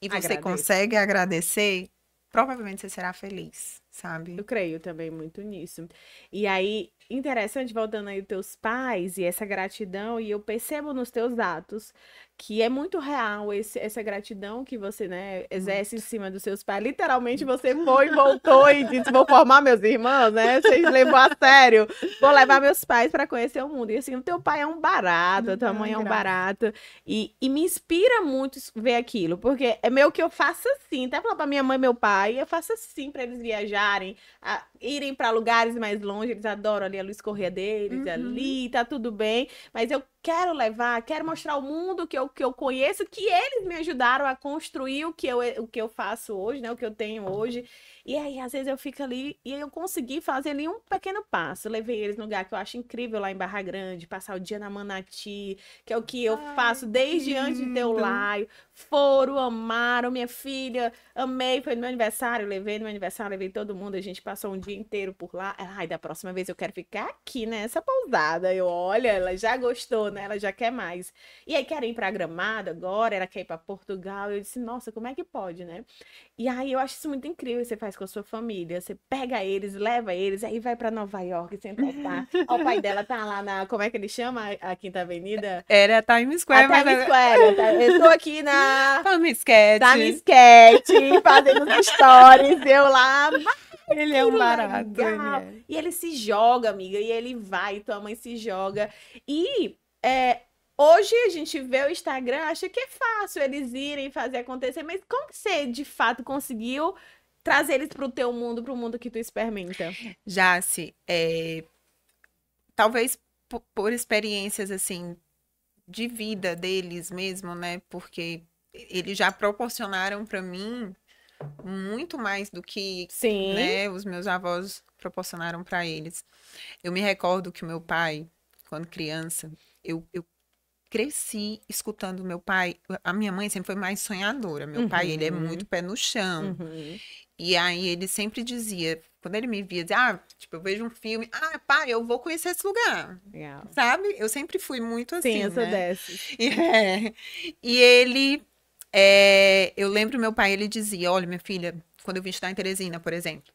e você Agradeço. consegue agradecer, provavelmente você será feliz sabe? Eu creio também muito nisso. E aí, interessante, voltando aí, teus pais e essa gratidão, e eu percebo nos teus atos que é muito real esse, essa gratidão que você, né, exerce muito. em cima dos seus pais. Literalmente, você foi, voltou e disse: vou formar meus irmãos, né? Vocês levam a sério. Vou levar meus pais para conhecer o mundo. E assim, o teu pai é um barato, a tua mãe é um barato. E, e me inspira muito ver aquilo, porque é meio que eu faço assim, até falar pra minha mãe e meu pai, eu faço assim para eles viajar viajarem, a, irem para lugares mais longe, eles adoram ali a luz corrida deles, uhum. ali, tá tudo bem. Mas eu quero levar, quero mostrar ao mundo que eu, que eu conheço, que eles me ajudaram a construir o que, eu, o que eu faço hoje, né? O que eu tenho hoje. E aí, às vezes, eu fico ali e eu consegui fazer ali um pequeno passo. levei eles num lugar que eu acho incrível lá em Barra Grande, passar o dia na Manati, que é o que eu Ai, faço desde antes de ter o laio. Foram, amaram, minha filha, amei, foi no meu aniversário, levei no meu aniversário, levei todo mundo, a gente passou um dia inteiro por lá. Ai, da próxima vez eu quero ficar aqui nessa pousada. Eu, olha, ela já gostou né? Ela já quer mais. E aí quer ir pra Gramado agora, ela quer ir pra Portugal. Eu disse, nossa, como é que pode, né? E aí eu acho isso muito incrível você faz com a sua família. Você pega eles, leva eles, aí vai pra Nova York, Central o pai dela tá lá na, como é que ele chama? A Quinta Avenida? Era Times Square. A Times Square. Tá? eu tô aqui na... Times Square Times Cat, fazendo stories, eu lá... Ele é um barato. Ele é. E ele se joga, amiga, e ele vai, tua mãe se joga. E é, hoje a gente vê o Instagram, acha que é fácil eles irem fazer acontecer, mas como que você de fato conseguiu trazer eles para o teu mundo, para o mundo que tu experimenta? Já se é... talvez por experiências assim de vida deles mesmo, né? Porque eles já proporcionaram para mim muito mais do que né, os meus avós proporcionaram para eles. Eu me recordo que meu pai, quando criança, eu, eu cresci escutando meu pai. A minha mãe sempre foi mais sonhadora. Meu uhum. pai, ele é uhum. muito pé no chão. Uhum. E aí ele sempre dizia, quando ele me via, dizia, ah, tipo, eu vejo um filme, ah, pai, eu vou conhecer esse lugar. Legal. Sabe? Eu sempre fui muito assim. Sim, essa né? E, é, e ele. É, eu lembro meu pai, ele dizia, olha, minha filha, quando eu vim estudar em Teresina, por exemplo,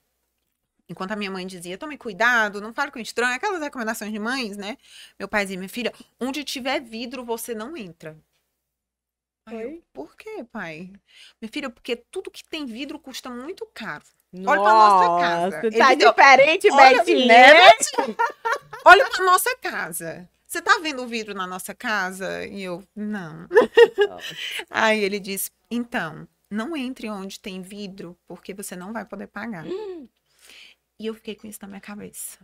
Enquanto a minha mãe dizia, tome cuidado, não fale com estranho, aquelas recomendações de mães, né? Meu pai dizia, minha filha, onde tiver vidro, você não entra. Aí eu, por quê, pai? Minha filha, porque tudo que tem vidro custa muito caro. Nossa, olha pra nossa casa. Tá diferente, Betinho, é olha pra nossa casa. Você tá vendo o vidro na nossa casa? E eu, não. Aí ele disse, então, não entre onde tem vidro, porque você não vai poder pagar. Hum. E eu fiquei com isso na minha cabeça.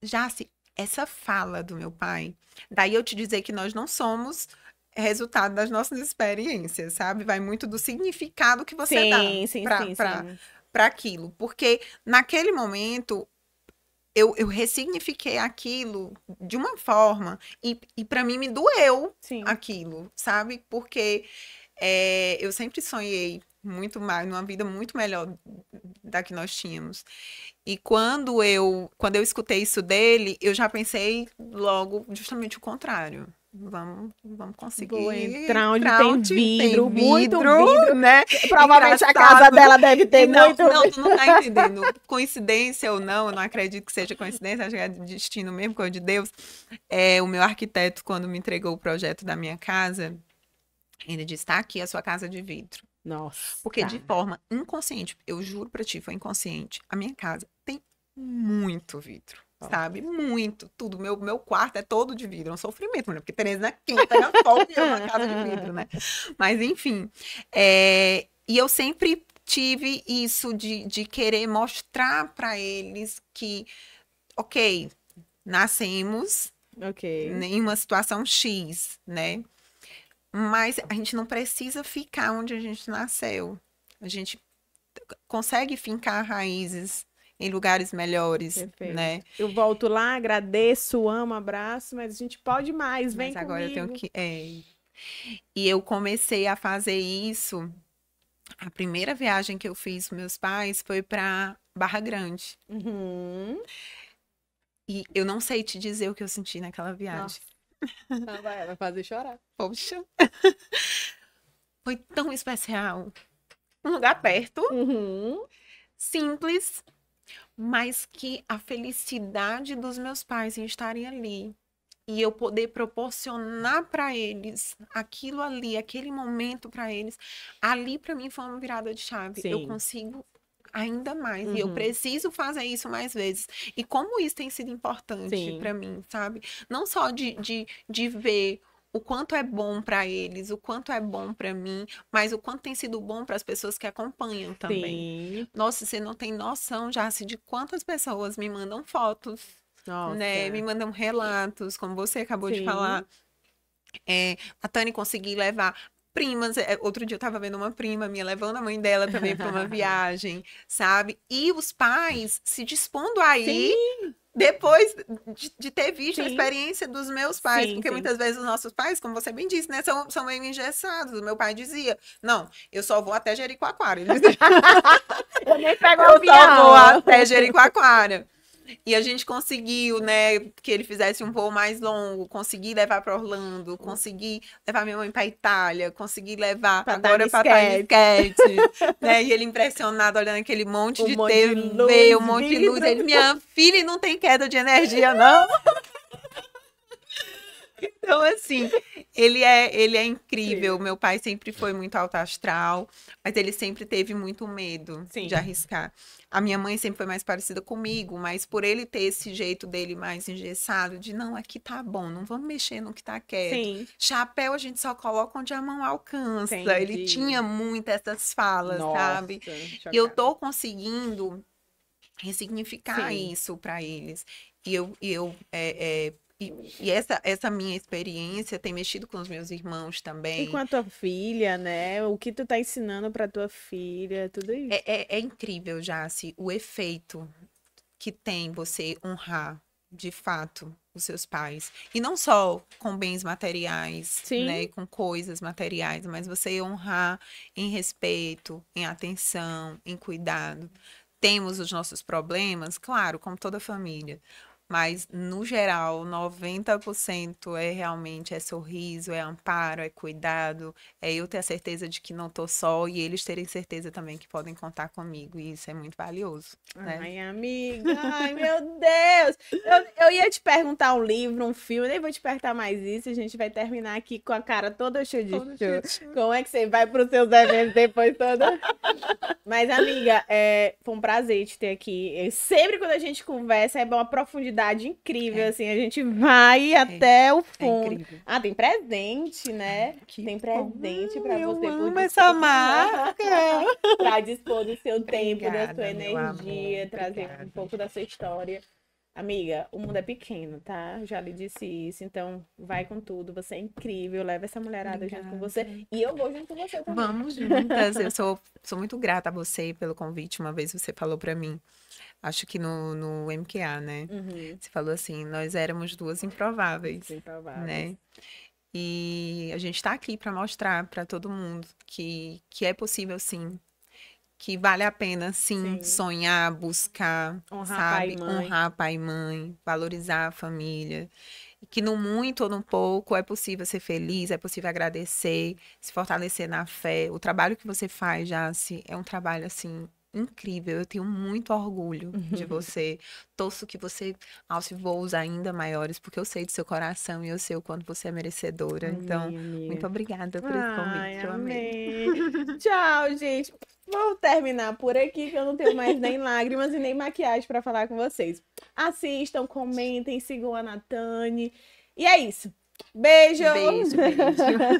Já se assim, essa fala do meu pai, daí eu te dizer que nós não somos resultado das nossas experiências, sabe? Vai muito do significado que você sim, dá sim, para sim, sim. aquilo. Porque naquele momento eu, eu ressignifiquei aquilo de uma forma e, e para mim me doeu Sim. aquilo, sabe? Porque é, eu sempre sonhei muito mais, numa vida muito melhor da que nós tínhamos. E quando eu, quando eu escutei isso dele, eu já pensei logo justamente o contrário. Vamos, vamos conseguir entrar onde, entrar tem, onde vidro, tem muito vidro, vidro né? Provavelmente Engraçado. a casa dela deve ter não, muito. Não, tu não tá entendendo. Coincidência ou não, eu não acredito que seja coincidência, acho que é destino mesmo, coisa de Deus. É, o meu arquiteto, quando me entregou o projeto da minha casa, ele disse: tá aqui a sua casa de vidro. Nossa. Porque de forma inconsciente, eu juro pra ti, foi inconsciente. A minha casa tem muito vidro, Nossa. sabe? Muito, tudo. Meu, meu quarto é todo de vidro. É um sofrimento, né? Porque Tereza na quinta, é top, é uma casa de vidro, né? Mas, enfim. É... E eu sempre tive isso de, de querer mostrar para eles que, ok, nascemos okay. em uma situação X, né? Mas a gente não precisa ficar onde a gente nasceu. A gente consegue fincar raízes em lugares melhores, Perfeito. né? Eu volto lá, agradeço, amo, abraço, mas a gente pode mais, vem mas agora comigo. eu tenho que... É. E eu comecei a fazer isso... A primeira viagem que eu fiz com meus pais foi para Barra Grande. Uhum. E eu não sei te dizer o que eu senti naquela viagem. Nossa vai, vai fazer chorar. Poxa. Foi tão especial. Um lugar perto. Uhum. Simples. Mas que a felicidade dos meus pais em estarem ali e eu poder proporcionar para eles aquilo ali, aquele momento para eles, ali para mim foi uma virada de chave. Sim. Eu consigo ainda mais. Uhum. E eu uhum. preciso fazer isso mais vezes. E como isso tem sido importante para mim, sabe? Não só de, de, de ver o quanto é bom para eles, o quanto é bom para mim, mas o quanto tem sido bom para as pessoas que acompanham também. Sim. Nossa, você não tem noção, já de quantas pessoas me mandam fotos, né? Nossa. né? Me mandam relatos, como você acabou Sim. de falar. É, a Tani conseguir levar primas. É, outro dia eu tava vendo uma prima minha levando a mãe dela também para uma viagem, sabe? E os pais se dispondo aí. depois de, de, ter visto sim. a experiência dos meus pais, sim, porque sim. muitas vezes os nossos pais, como você bem disse, né, são, são meio engessados. O meu pai dizia: Não, eu só vou até Jericoacoara. eu nem pego eu só vou até Jericoacoara. E a gente conseguiu, né, que ele fizesse um voo mais longo, consegui levar para Orlando, consegui levar minha mãe para Itália, consegui levar pra agora para Tanisquete, né? E ele impressionado olhando aquele monte um de monte TV, de luz, um monte de luz, ele, minha filha não tem queda de energia não. Então, assim, ele é, ele é incrível. Sim. Meu pai sempre foi muito alto astral, mas ele sempre teve muito medo Sim. de arriscar. A minha mãe sempre foi mais parecida comigo, mas por ele ter esse jeito dele mais engessado, de não, aqui tá bom, não vamos mexer no que tá quieto. Sim. Chapéu a gente só coloca onde a mão alcança. Entendi. Ele tinha muito essas falas, Nossa, sabe? Chocada. E eu tô conseguindo ressignificar Sim. isso para eles. E eu, eu é, é, e, e, essa, essa minha experiência tem mexido com os meus irmãos também. E com a tua filha, né? O que tu tá ensinando pra tua filha, tudo é, isso. É, é, é incrível, Jace, o efeito que tem você honrar, de fato, os seus pais. E não só com bens materiais, né, Sim. né? Com coisas materiais, mas você honrar em respeito, em atenção, em cuidado. Temos os nossos problemas, claro, como toda família mas, no geral, 90% é realmente é sorriso, é amparo, é cuidado, é eu ter a certeza de que não tô só e eles terem certeza também que podem contar comigo. E isso é muito valioso. Né? Ai, amiga, ai, meu Deus! Eu, eu ia te perguntar um livro, um filme, nem vou te perguntar mais isso. A gente vai terminar aqui com a cara toda cheia de show. Como é que você vai para os seus eventos depois toda? Mas, amiga, é, foi um prazer te ter aqui. Eu, sempre quando a gente conversa, é uma profundidade amizade incrível, é. assim. A gente vai é. até o é fundo. ah, tem presente, né? Que tem presente para você. Eu amo essa marca! para dispor do seu Obrigada, tempo, da sua energia, trazer um pouco da sua história. Amiga, o mundo é pequeno, tá? Já lhe disse isso, então vai com tudo. Você é incrível, leva essa mulherada Obrigada. junto com você. E eu vou junto com você também. Vamos juntas. eu sou, sou muito grata a você pelo convite. Uma vez você falou para mim acho que no, no MQA, né? Uhum. Você falou assim, nós éramos duas improváveis. Né? Improváveis. Né? E a gente está aqui para mostrar para todo mundo que, que é possível sim. Que vale a pena, sim, sim. sonhar, buscar, honrar sabe? Pai honrar pai e mãe, valorizar a família que no muito ou no pouco é possível ser feliz, é possível agradecer, se fortalecer na fé. O trabalho que você faz, já se é um trabalho assim incrível. Eu tenho muito orgulho uhum. de você. Torço que você alce voos ainda maiores, porque eu sei do seu coração e eu sei o quanto você é merecedora. então, muito obrigada por esse convite. Ai, eu amei. Tchau, gente. Vou terminar por aqui, que eu não tenho mais nem lágrimas e nem maquiagem para falar com vocês. Assistam, comentem, sigam a Natane. E é isso. Beijo! Beijo, beijo.